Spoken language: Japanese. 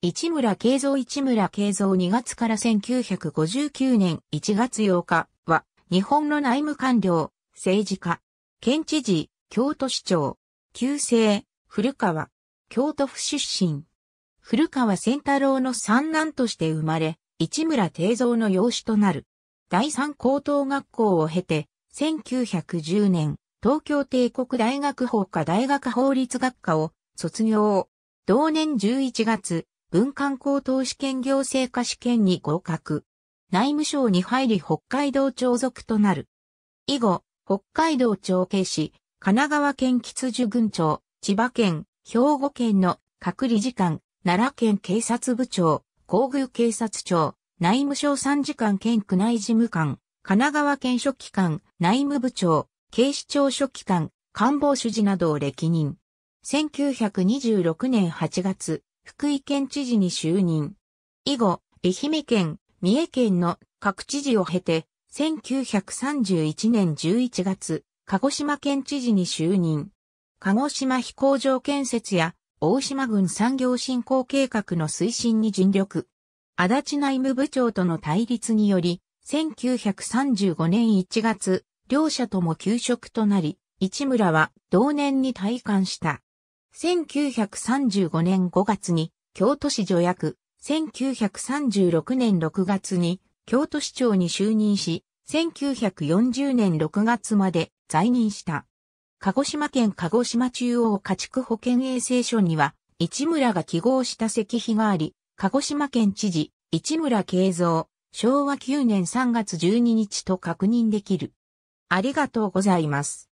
市村慶三市村慶三2月から1959年1月8日は、日本の内務官僚、政治家、県知事、京都市長、旧姓、古川、京都府出身。古川仙太郎の三男として生まれ、市村定蔵の養子となる。第三高等学校を経て、1910年、東京帝国大学法科大学法律学科を卒業。同年11月、文官高等試験行政科試験に合格。内務省に入り北海道庁属となる。以後、北海道庁警視、神奈川県吉寿郡庁、千葉県、兵庫県の各理事官、奈良県警察部長、皇宮警察庁、内務省参事官兼区内事務官、神奈川県書記官、内務部長、警視庁書記官、官房主事などを歴任。1926年8月、福井県知事に就任。以後、愛媛県、三重県の各知事を経て、1931年11月、鹿児島県知事に就任。鹿児島飛行場建設や大島郡産業振興計画の推進に尽力。足立内務部長との対立により、1935年1月、両者とも休職となり、市村は同年に退官した。1935年5月に京都市助役、1936年6月に京都市長に就任し、1940年6月まで在任した。鹿児島県鹿児島中央家畜保健衛生所には、市村が記号した石碑があり、鹿児島県知事、市村慶三、昭和9年3月12日と確認できる。ありがとうございます。